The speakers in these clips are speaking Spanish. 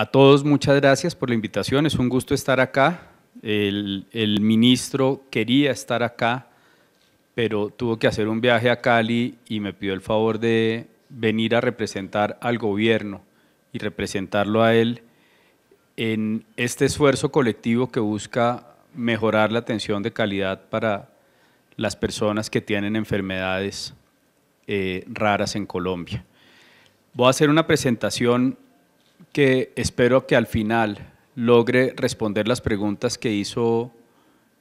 A todos muchas gracias por la invitación, es un gusto estar acá. El, ministro quería estar acá, pero tuvo que hacer un viaje a Cali y me pidió el favor de venir a representar al gobierno y representarlo a él en este esfuerzo colectivo que busca mejorar la atención de calidad para las personas que tienen enfermedades eh, raras en Colombia. Voy a hacer una presentación que espero que al final logre responder las preguntas que hizo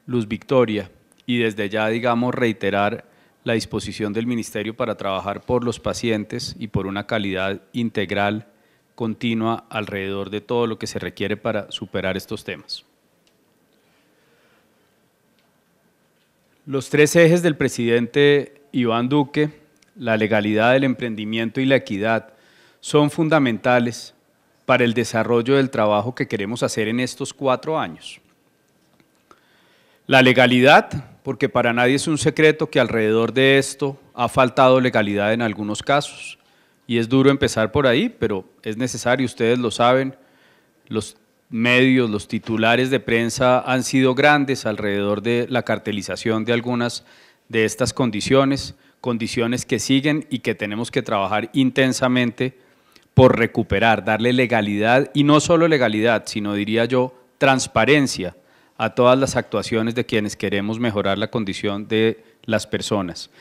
Luz Victoria y desde ya, digamos, reiterar la disposición del Ministerio para trabajar por los pacientes y por una calidad integral continua alrededor de todo lo que se requiere para superar estos temas. Los tres ejes del presidente Iván Duque, la legalidad, el emprendimiento y la equidad, son fundamentales para el desarrollo del trabajo que queremos hacer en estos cuatro años. La legalidad, porque para nadie es un secreto que alrededor de esto ha faltado legalidad en algunos casos. Y es duro empezar por ahí, pero es necesario, ustedes lo saben, los medios, los titulares de prensa han sido grandes alrededor de la cartelización de algunas de estas condiciones, condiciones que siguen y que tenemos que trabajar intensamente por recuperar, darle legalidad y no solo legalidad, sino diría yo transparencia a todas las actuaciones de quienes queremos mejorar la condición de las personas.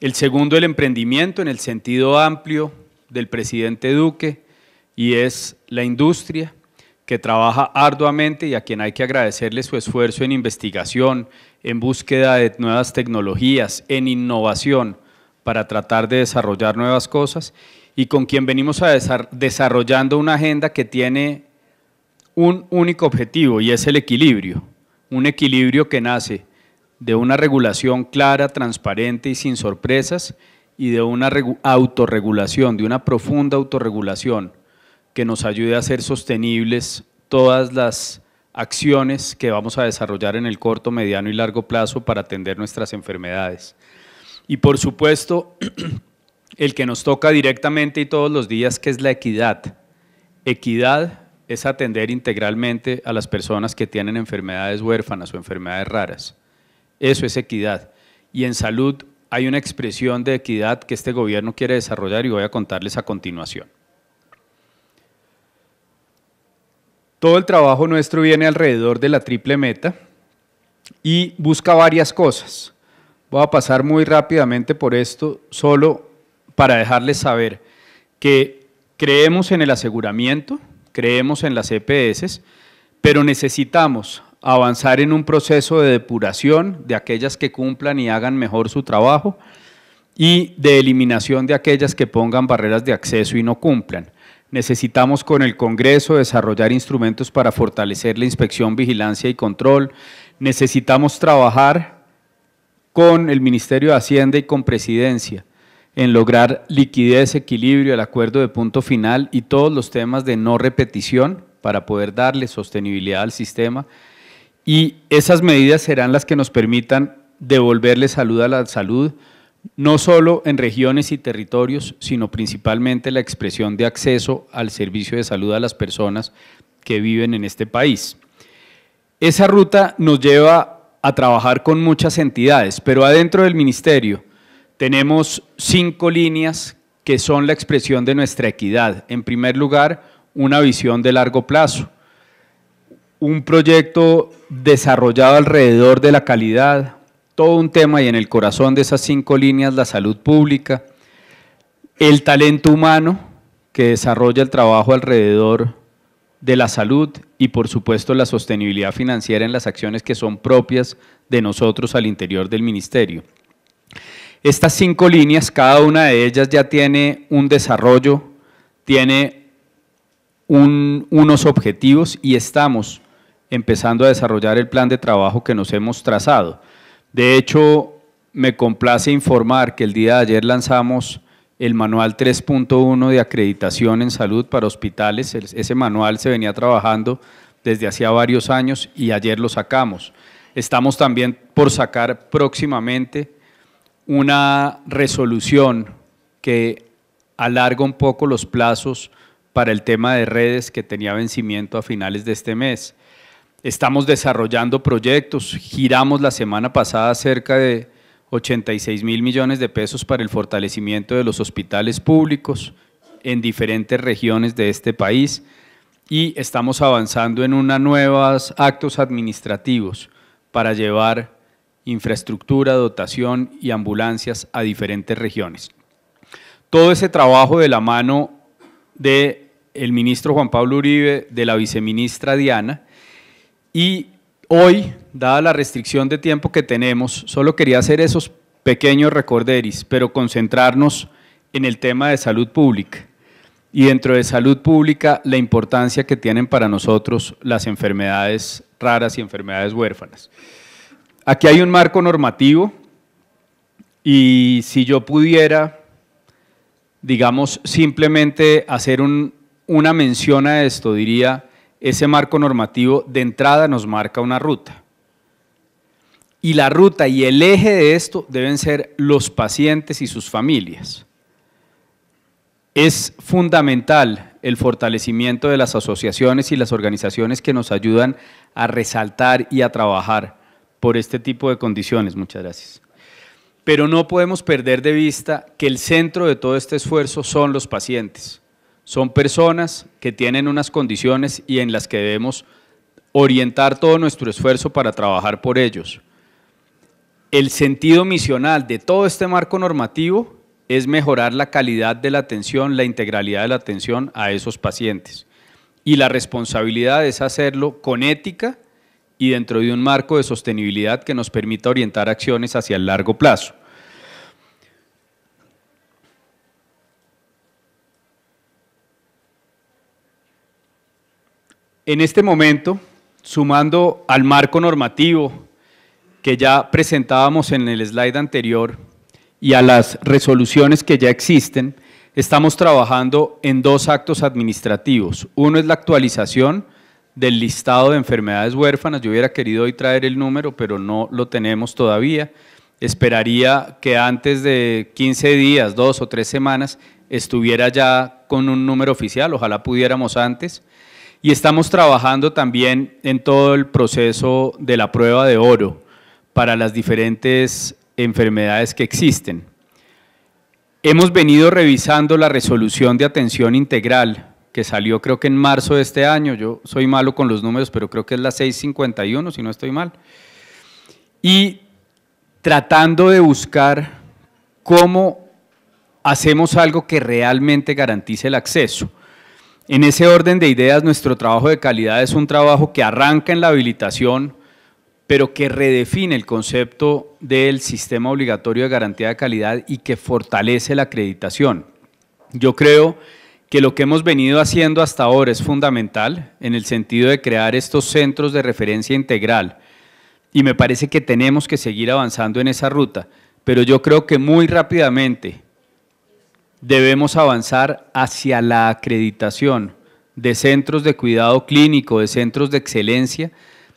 El segundo, el emprendimiento en el sentido amplio del presidente Duque y es la industria que trabaja arduamente y a quien hay que agradecerle su esfuerzo en investigación, en búsqueda de nuevas tecnologías, en innovación para tratar de desarrollar nuevas cosas y con quien venimos a desarrollando una agenda que tiene un único objetivo y es el equilibrio, un equilibrio que nace de una regulación clara, transparente y sin sorpresas y de una autorregulación, de una profunda autorregulación que nos ayude a ser sostenibles todas las acciones que vamos a desarrollar en el corto, mediano y largo plazo para atender nuestras enfermedades. Y por supuesto, el que nos toca directamente y todos los días, que es la equidad. Equidad es atender integralmente a las personas que tienen enfermedades huérfanas o enfermedades raras. Eso es equidad. Y en salud hay una expresión de equidad que este gobierno quiere desarrollar y voy a contarles a continuación. Todo el trabajo nuestro viene alrededor de la triple meta y busca varias cosas. Voy a pasar muy rápidamente por esto, solo para dejarles saber que creemos en el aseguramiento, creemos en las EPS, pero necesitamos avanzar en un proceso de depuración de aquellas que cumplan y hagan mejor su trabajo y de eliminación de aquellas que pongan barreras de acceso y no cumplan. Necesitamos con el Congreso desarrollar instrumentos para fortalecer la inspección, vigilancia y control. Necesitamos trabajar con el Ministerio de Hacienda y con Presidencia en lograr liquidez, equilibrio, el acuerdo de punto final y todos los temas de no repetición para poder darle sostenibilidad al sistema. Y esas medidas serán las que nos permitan devolverle salud a la salud, no solo en regiones y territorios, sino principalmente la expresión de acceso al servicio de salud a las personas que viven en este país. Esa ruta nos lleva a trabajar con muchas entidades, pero adentro del ministerio tenemos cinco líneas que son la expresión de nuestra equidad. En primer lugar, una visión de largo plazo, un proyecto desarrollado alrededor de la calidad, todo un tema y en el corazón de esas cinco líneas la salud pública, el talento humano que desarrolla el trabajo alrededor de la salud y por supuesto la sostenibilidad financiera en las acciones que son propias de nosotros al interior del ministerio. Estas cinco líneas, cada una de ellas ya tiene un desarrollo, tiene unos objetivos y estamos empezando a desarrollar el plan de trabajo que nos hemos trazado. De hecho, me complace informar que el día de ayer lanzamos el manual 3.1 de acreditación en salud para hospitales. Ese manual se venía trabajando desde hacía varios años y ayer lo sacamos. Estamos también por sacar próximamente una resolución que alarga un poco los plazos para el tema de redes que tenía vencimiento a finales de este mes. Estamos desarrollando proyectos, giramos la semana pasada cerca de 86 mil millones de pesos para el fortalecimiento de los hospitales públicos en diferentes regiones de este país y estamos avanzando en unos nuevos actos administrativos para llevar infraestructura, dotación y ambulancias a diferentes regiones. Todo ese trabajo de la mano del el ministro Juan Pablo Uribe, de la viceministra Diana, y hoy, dada la restricción de tiempo que tenemos, solo quería hacer esos pequeños recorderis, pero concentrarnos en el tema de salud pública y dentro de salud pública la importancia que tienen para nosotros las enfermedades raras y enfermedades huérfanas aquí hay un marco normativo y si yo pudiera, digamos, simplemente hacer una mención a esto, diría, ese marco normativo de entrada nos marca una ruta. Y la ruta y el eje de esto deben ser los pacientes y sus familias. Es fundamental el fortalecimiento de las asociaciones y las organizaciones que nos ayudan a resaltar y a trabajar por este tipo de condiciones. Muchas gracias. Pero no podemos perder de vista que el centro de todo este esfuerzo son los pacientes. Son personas que tienen unas condiciones y en las que debemos orientar todo nuestro esfuerzo para trabajar por ellos. El sentido misional de todo este marco normativo es mejorar la calidad de la atención, la integralidad de la atención a esos pacientes. Y la responsabilidad es hacerlo con ética y dentro de un marco de sostenibilidad que nos permita orientar acciones hacia el largo plazo. En este momento, sumando al marco normativo que ya presentábamos en el slide anterior y a las resoluciones que ya existen, estamos trabajando en dos actos administrativos. Uno es la actualización del listado de enfermedades huérfanas. Yo hubiera querido hoy traer el número, pero no lo tenemos todavía. Esperaría que antes de 15 días, dos o tres semanas, estuviera ya con un número oficial, ojalá pudiéramos antes. Y estamos trabajando también en todo el proceso de la prueba de oro para las diferentes enfermedades que existen. Hemos venido revisando la resolución de atención integral que salió creo que en marzo de este año, yo soy malo con los números, pero creo que es la 651, si no estoy mal, y tratando de buscar cómo hacemos algo que realmente garantice el acceso. En ese orden de ideas, nuestro trabajo de calidad es un trabajo que arranca en la habilitación, pero que redefine el concepto del sistema obligatorio de garantía de calidad y que fortalece la acreditación. Yo creo que lo que hemos venido haciendo hasta ahora es fundamental en el sentido de crear estos centros de referencia integral. Y me parece que tenemos que seguir avanzando en esa ruta, pero yo creo que muy rápidamente debemos avanzar hacia la acreditación de centros de cuidado clínico, de centros de excelencia,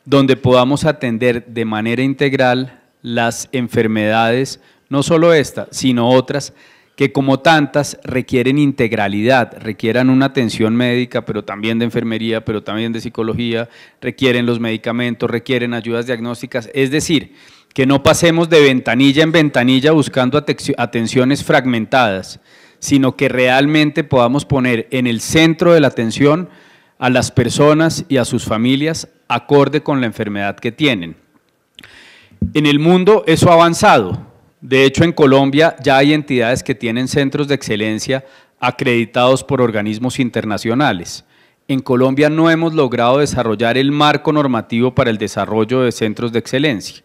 donde podamos atender de manera integral las enfermedades, no solo esta, sino otras, que como tantas requieren integralidad, requieran una atención médica, pero también de enfermería, pero también de psicología, requieren los medicamentos, requieren ayudas diagnósticas, es decir, que no pasemos de ventanilla en ventanilla buscando atenciones fragmentadas, sino que realmente podamos poner en el centro de la atención a las personas y a sus familias acorde con la enfermedad que tienen. En el mundo eso ha avanzado, de hecho, en Colombia ya hay entidades que tienen centros de excelencia acreditados por organismos internacionales. En Colombia no hemos logrado desarrollar el marco normativo para el desarrollo de centros de excelencia.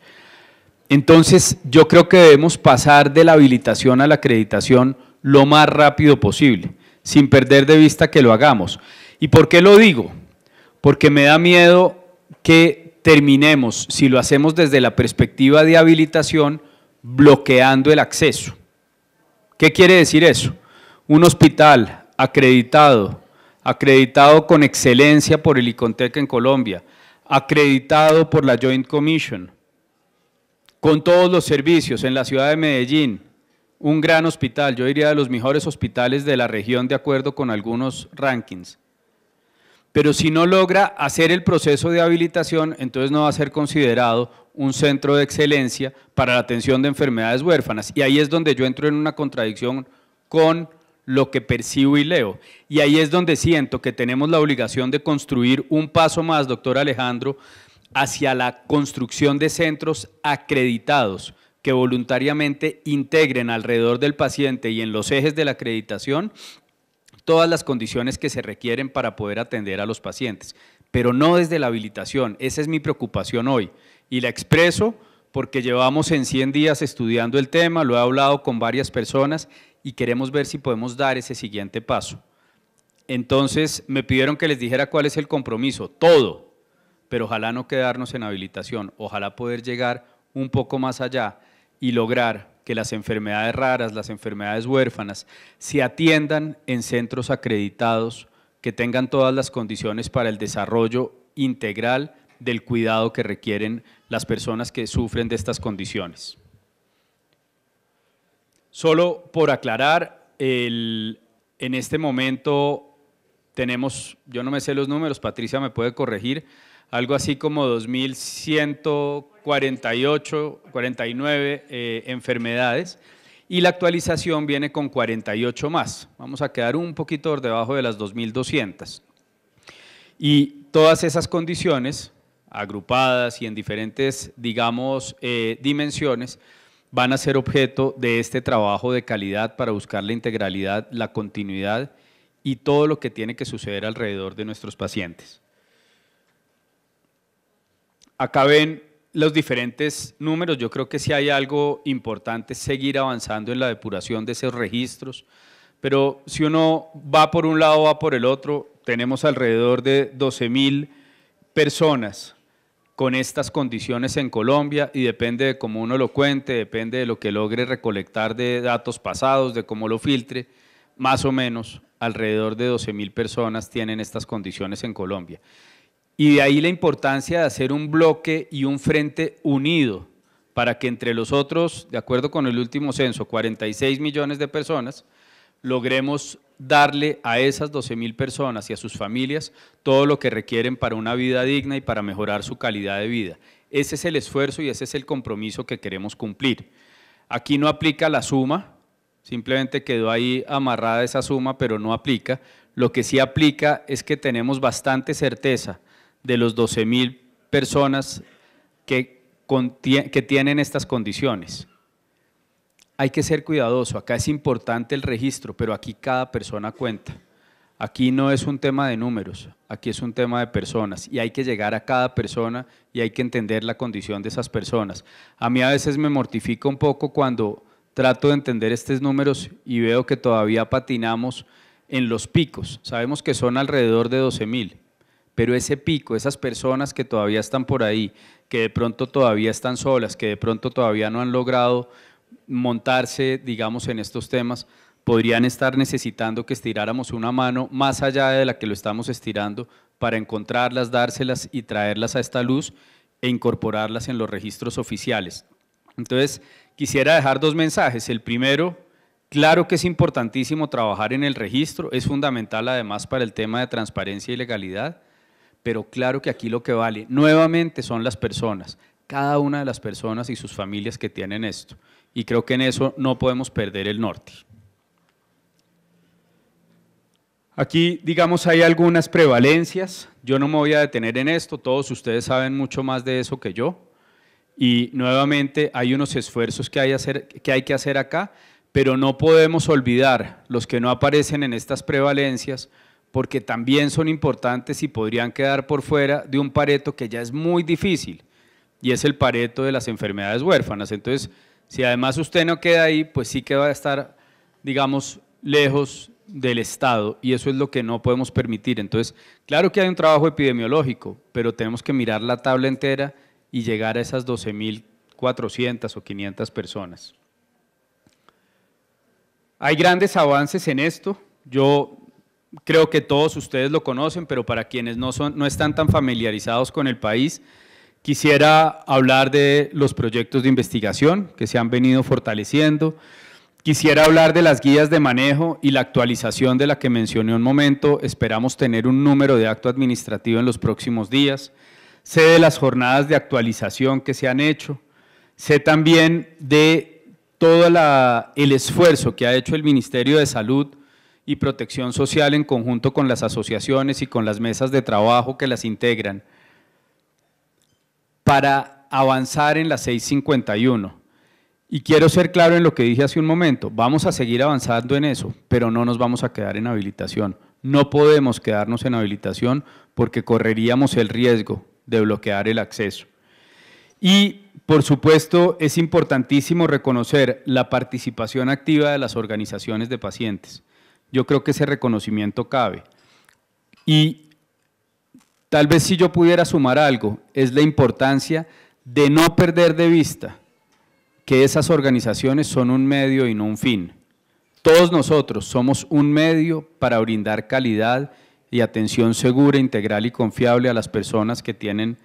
Entonces, yo creo que debemos pasar de la habilitación a la acreditación lo más rápido posible, sin perder de vista que lo hagamos. ¿Y por qué lo digo? Porque me da miedo que terminemos, si lo hacemos desde la perspectiva de habilitación, bloqueando el acceso. ¿Qué quiere decir eso? Un hospital acreditado, acreditado con excelencia por el Icontec en Colombia, acreditado por la Joint Commission, con todos los servicios en la ciudad de Medellín, un gran hospital, yo diría de los mejores hospitales de la región de acuerdo con algunos rankings. Pero si no logra hacer el proceso de habilitación, entonces no va a ser considerado un centro de excelencia para la atención de enfermedades huérfanas. Y ahí es donde yo entro en una contradicción con lo que percibo y leo. Y ahí es donde siento que tenemos la obligación de construir un paso más, doctor Alejandro, hacia la construcción de centros acreditados que voluntariamente integren alrededor del paciente y en los ejes de la acreditación todas las condiciones que se requieren para poder atender a los pacientes, pero no desde la habilitación. Esa es mi preocupación hoy y la expreso porque llevamos en 100 días estudiando el tema, lo he hablado con varias personas y queremos ver si podemos dar ese siguiente paso. Entonces me pidieron que les dijera cuál es el compromiso, todo, pero ojalá no quedarnos en habilitación, ojalá poder llegar un poco más allá y lograr que las enfermedades raras, las enfermedades huérfanas, se atiendan en centros acreditados que tengan todas las condiciones para el desarrollo integral del cuidado que requieren las personas que sufren de estas condiciones. Solo por aclarar, en este momento tenemos, yo no me sé los números, Patricia me puede corregir, algo así como 2.148, 49 eh, enfermedades y la actualización viene con 48 más. Vamos a quedar un poquito por debajo de las 2.200. Y todas esas condiciones, agrupadas y en diferentes, digamos, eh, dimensiones, van a ser objeto de este trabajo de calidad para buscar la integralidad, la continuidad y todo lo que tiene que suceder alrededor de nuestros pacientes. Acá ven los diferentes números. Yo creo que si hay algo importante es seguir avanzando en la depuración de esos registros. Pero si uno va por un lado, va por el otro, tenemos alrededor de 12 mil personas con estas condiciones en Colombia y depende de cómo uno lo cuente, depende de lo que logre recolectar de datos pasados, de cómo lo filtre, más o menos alrededor de 12,000 personas tienen estas condiciones en Colombia. Y de ahí la importancia de hacer un bloque y un frente unido para que entre los otros, de acuerdo con el último censo, 46 millones de personas, logremos darle a esas 12 mil personas y a sus familias todo lo que requieren para una vida digna y para mejorar su calidad de vida. Ese es el esfuerzo y ese es el compromiso que queremos cumplir. Aquí no aplica la suma, simplemente quedó ahí amarrada esa suma, pero no aplica. Lo que sí aplica es que tenemos bastante certeza de los mil personas que, que tienen estas condiciones. Hay que ser cuidadoso, acá es importante el registro, pero aquí cada persona cuenta. Aquí no es un tema de números, aquí es un tema de personas y hay que llegar a cada persona y hay que entender la condición de esas personas. A mí a veces me mortifica un poco cuando trato de entender estos números y veo que todavía patinamos en los picos. Sabemos que son alrededor de 12 mil pero ese pico, esas personas que todavía están por ahí, que de pronto todavía están solas, que de pronto todavía no han logrado montarse, digamos, en estos temas, podrían estar necesitando que estiráramos una mano más allá de la que lo estamos estirando para encontrarlas, dárselas y traerlas a esta luz e incorporarlas en los registros oficiales. Entonces, quisiera dejar dos mensajes. El primero, claro que es importantísimo trabajar en el registro, es fundamental además para el tema de transparencia y legalidad, pero claro que aquí lo que vale nuevamente son las personas, cada una de las personas y sus familias que tienen esto. Y creo que en eso no podemos perder el norte. Aquí, digamos, hay algunas prevalencias. Yo no me voy a detener en esto, todos ustedes saben mucho más de eso que yo. Y nuevamente hay unos esfuerzos que hay, que, hay que hacer acá, pero no podemos olvidar los que no aparecen en estas prevalencias, porque también son importantes y podrían quedar por fuera de un pareto que ya es muy difícil, y es el pareto de las enfermedades huérfanas. Entonces, si además usted no queda ahí, pues sí que va a estar, digamos, lejos del Estado, y eso es lo que no podemos permitir. Entonces, claro que hay un trabajo epidemiológico, pero tenemos que mirar la tabla entera y llegar a esas 12.400 o 500 personas. Hay grandes avances en esto. Yo creo que todos ustedes lo conocen, pero para quienes no, son, no están tan familiarizados con el país, quisiera hablar de los proyectos de investigación que se han venido fortaleciendo. Quisiera hablar de las guías de manejo y la actualización de la que mencioné un momento. Esperamos tener un número de acto administrativo en los próximos días. Sé de las jornadas de actualización que se han hecho. Sé también de todo el esfuerzo que ha hecho el Ministerio de Salud y Protección Social en conjunto con las asociaciones y con las mesas de trabajo que las integran para avanzar en la 651. Y quiero ser claro en lo que dije hace un momento, vamos a seguir avanzando en eso, pero no nos vamos a quedar en habilitación. No podemos quedarnos en habilitación porque correríamos el riesgo de bloquear el acceso. Y, por supuesto, es importantísimo reconocer la participación activa de las organizaciones de pacientes yo creo que ese reconocimiento cabe. Y tal vez si yo pudiera sumar algo, es la importancia de no perder de vista que esas organizaciones son un medio y no un fin. Todos nosotros somos un medio para brindar calidad y atención segura, integral y confiable a las personas que tienen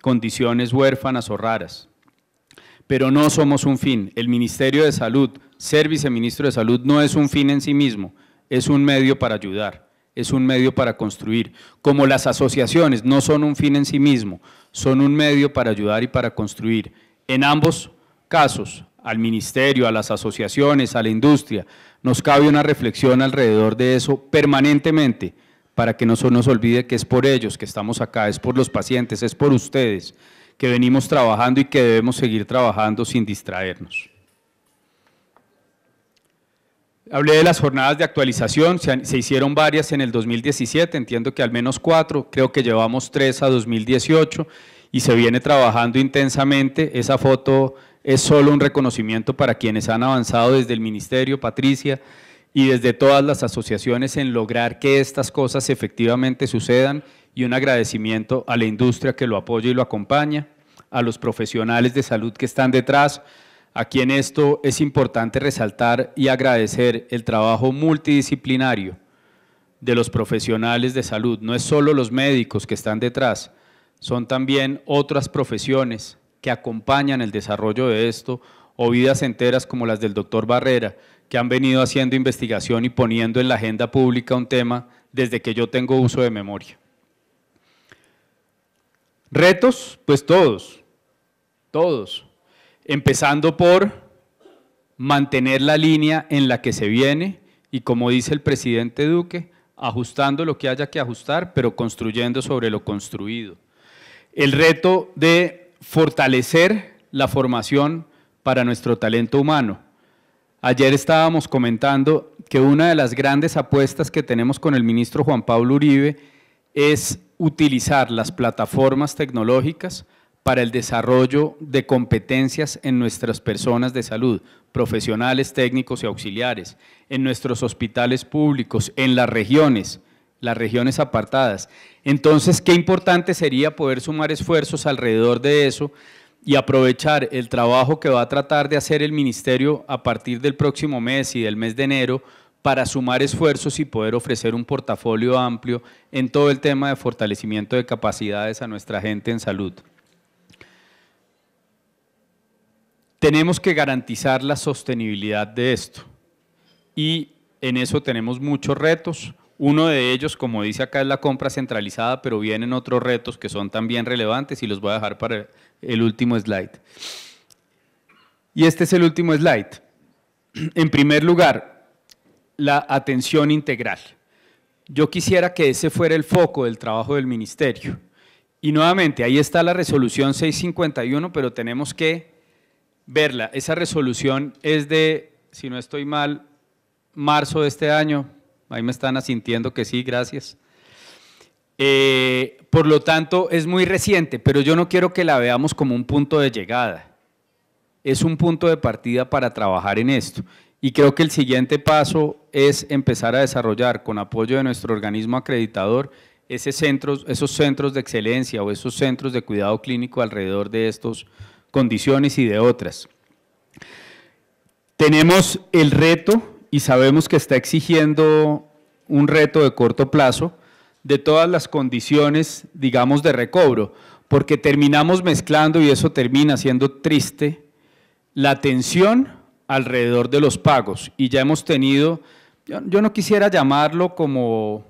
condiciones huérfanas o raras. Pero no somos un fin. El Ministerio de Salud, ser viceministro de Salud, no es un fin en sí mismo es un medio para ayudar, es un medio para construir. Como las asociaciones no son un fin en sí mismo, son un medio para ayudar y para construir. En ambos casos, al ministerio, a las asociaciones, a la industria, nos cabe una reflexión alrededor de eso permanentemente para que no se nos olvide que es por ellos que estamos acá, es por los pacientes, es por ustedes que venimos trabajando y que debemos seguir trabajando sin distraernos. Hablé de las jornadas de actualización, se, hicieron varias en el 2017, entiendo que al menos cuatro, creo que llevamos tres a 2018 y se viene trabajando intensamente. Esa foto es solo un reconocimiento para quienes han avanzado desde el Ministerio, Patricia, y desde todas las asociaciones en lograr que estas cosas efectivamente sucedan y un agradecimiento a la industria que lo apoya y lo acompaña, a los profesionales de salud que están detrás, Aquí en esto es importante resaltar y agradecer el trabajo multidisciplinario de los profesionales de salud. No es solo los médicos que están detrás, son también otras profesiones que acompañan el desarrollo de esto o vidas enteras como las del doctor Barrera, que han venido haciendo investigación y poniendo en la agenda pública un tema desde que yo tengo uso de memoria. Retos, pues todos, todos empezando por mantener la línea en la que se viene y como dice el presidente Duque, ajustando lo que haya que ajustar, pero construyendo sobre lo construido. El reto de fortalecer la formación para nuestro talento humano. Ayer estábamos comentando que una de las grandes apuestas que tenemos con el ministro Juan Pablo Uribe es utilizar las plataformas tecnológicas para el desarrollo de competencias en nuestras personas de salud, profesionales, técnicos y auxiliares, en nuestros hospitales públicos, en las regiones, las regiones apartadas. Entonces, qué importante sería poder sumar esfuerzos alrededor de eso y aprovechar el trabajo que va a tratar de hacer el Ministerio a partir del próximo mes y del mes de enero para sumar esfuerzos y poder ofrecer un portafolio amplio en todo el tema de fortalecimiento de capacidades a nuestra gente en salud. Tenemos que garantizar la sostenibilidad de esto y en eso tenemos muchos retos. Uno de ellos, como dice acá, es la compra centralizada, pero vienen otros retos que son también relevantes y los voy a dejar para el último slide. Y este es el último slide. En primer lugar, la atención integral. Yo quisiera que ese fuera el foco del trabajo del ministerio. Y nuevamente, ahí está la resolución 651, pero tenemos que verla. Esa resolución es de, si no estoy mal, marzo de este año. Ahí me están asintiendo que sí, gracias. Eh, por lo tanto, es muy reciente, pero yo no quiero que la veamos como un punto de llegada. Es un punto de partida para trabajar en esto. Y creo que el siguiente paso es empezar a desarrollar con apoyo de nuestro organismo acreditador ese centros, esos centros de excelencia o esos centros de cuidado clínico alrededor de estos condiciones y de otras. Tenemos el reto y sabemos que está exigiendo un reto de corto plazo de todas las condiciones, digamos, de recobro, porque terminamos mezclando, y eso termina siendo triste, la tensión alrededor de los pagos. Y ya hemos tenido, yo, no quisiera llamarlo como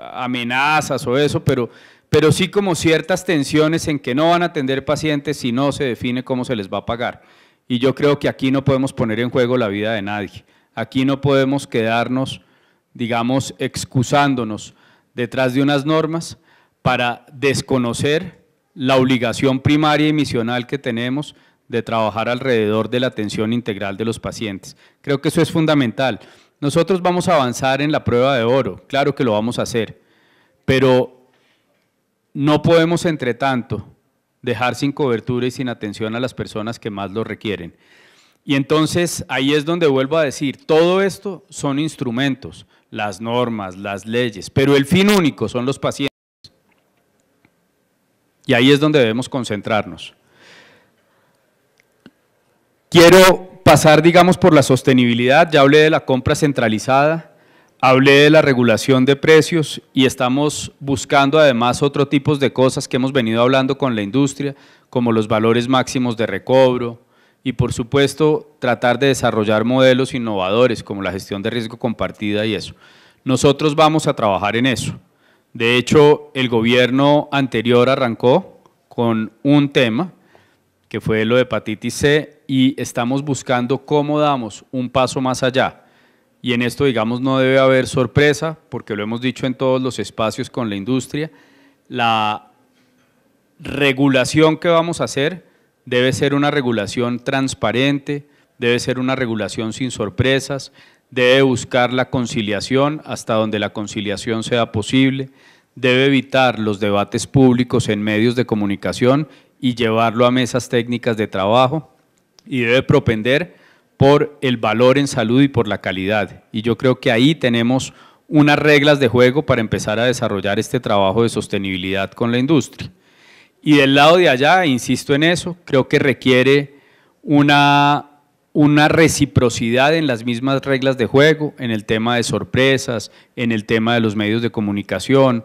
amenazas o eso, pero pero sí como ciertas tensiones en que no van a atender pacientes si no se define cómo se les va a pagar. Y yo creo que aquí no podemos poner en juego la vida de nadie. Aquí no podemos quedarnos, digamos, excusándonos detrás de unas normas para desconocer la obligación primaria y misional que tenemos de trabajar alrededor de la atención integral de los pacientes. Creo que eso es fundamental. Nosotros vamos a avanzar en la prueba de oro, claro que lo vamos a hacer, pero no podemos, entre tanto, dejar sin cobertura y sin atención a las personas que más lo requieren. Y entonces ahí es donde vuelvo a decir, todo esto son instrumentos, las normas, las leyes, pero el fin único son los pacientes. Y ahí es donde debemos concentrarnos. Quiero pasar, digamos, por la sostenibilidad, ya hablé de la compra centralizada, Hablé de la regulación de precios y estamos buscando además otro tipo de cosas que hemos venido hablando con la industria, como los valores máximos de recobro y por supuesto tratar de desarrollar modelos innovadores como la gestión de riesgo compartida y eso. Nosotros vamos a trabajar en eso. De hecho, el gobierno anterior arrancó con un tema que fue lo de hepatitis C y estamos buscando cómo damos un paso más allá y en esto, digamos, no debe haber sorpresa, porque lo hemos dicho en todos los espacios con la industria, la regulación que vamos a hacer debe ser una regulación transparente, debe ser una regulación sin sorpresas, debe buscar la conciliación hasta donde la conciliación sea posible, debe evitar los debates públicos en medios de comunicación y llevarlo a mesas técnicas de trabajo y debe propender por el valor en salud y por la calidad. Y yo creo que ahí tenemos unas reglas de juego para empezar a desarrollar este trabajo de sostenibilidad con la industria. Y del lado de allá, insisto en eso, creo que requiere una, una reciprocidad en las mismas reglas de juego, en el tema de sorpresas, en el tema de los medios de comunicación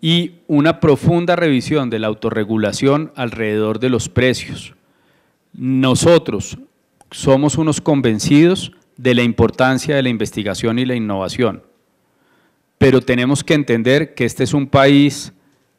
y una profunda revisión de la autorregulación alrededor de los precios. Nosotros, somos unos convencidos de la importancia de la investigación y la innovación, pero tenemos que entender que este es un país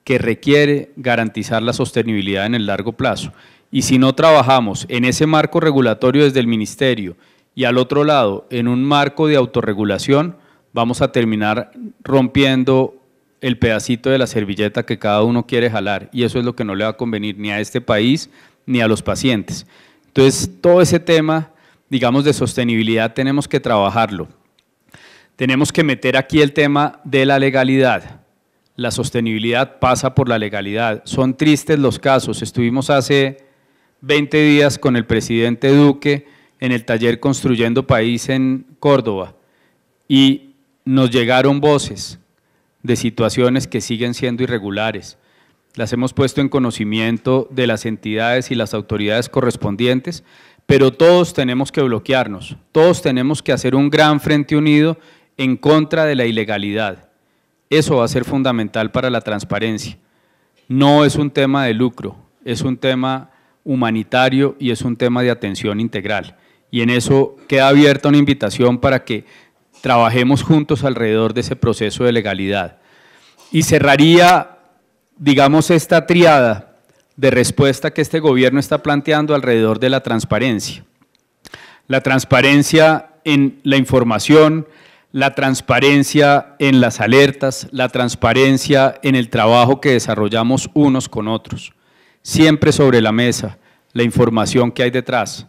que requiere garantizar la sostenibilidad en el largo plazo. Y si no trabajamos en ese marco regulatorio desde el Ministerio y al otro lado en un marco de autorregulación, vamos a terminar rompiendo el pedacito de la servilleta que cada uno quiere jalar y eso es lo que no le va a convenir ni a este país ni a los pacientes. Entonces, todo ese tema, digamos, de sostenibilidad tenemos que trabajarlo. Tenemos que meter aquí el tema de la legalidad. La sostenibilidad pasa por la legalidad. Son tristes los casos. Estuvimos hace 20 días con el presidente Duque en el taller Construyendo País en Córdoba y nos llegaron voces de situaciones que siguen siendo irregulares las hemos puesto en conocimiento de las entidades y las autoridades correspondientes, pero todos tenemos que bloquearnos, todos tenemos que hacer un gran frente unido en contra de la ilegalidad. Eso va a ser fundamental para la transparencia. No es un tema de lucro, es un tema humanitario y es un tema de atención integral. Y en eso queda abierta una invitación para que trabajemos juntos alrededor de ese proceso de legalidad. Y cerraría digamos, esta triada de respuesta que este gobierno está planteando alrededor de la transparencia. La transparencia en la información, la transparencia en las alertas, la transparencia en el trabajo que desarrollamos unos con otros. Siempre sobre la mesa la información que hay detrás,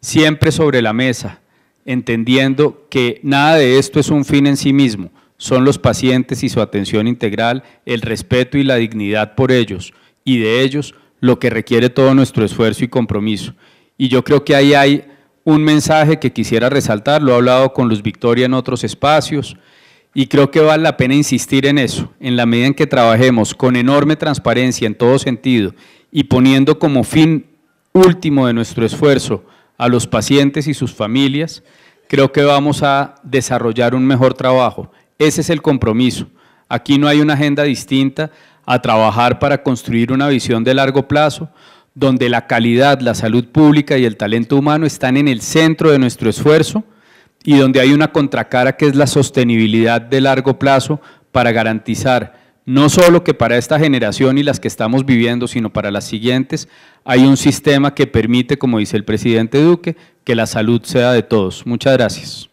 siempre sobre la mesa, entendiendo que nada de esto es un fin en sí mismo, son los pacientes y su atención integral, el respeto y la dignidad por ellos y de ellos, lo que requiere todo nuestro esfuerzo y compromiso. Y yo creo que ahí hay un mensaje que quisiera resaltar, lo he hablado con Luz Victoria en otros espacios, y creo que vale la pena insistir en eso, en la medida en que trabajemos con enorme transparencia en todo sentido y poniendo como fin último de nuestro esfuerzo a los pacientes y sus familias, creo que vamos a desarrollar un mejor trabajo ese es el compromiso. Aquí no hay una agenda distinta a trabajar para construir una visión de largo plazo donde la calidad, la salud pública y el talento humano están en el centro de nuestro esfuerzo y donde hay una contracara que es la sostenibilidad de largo plazo para garantizar no solo que para esta generación y las que estamos viviendo, sino para las siguientes, hay un sistema que permite, como dice el presidente Duque, que la salud sea de todos. Muchas gracias.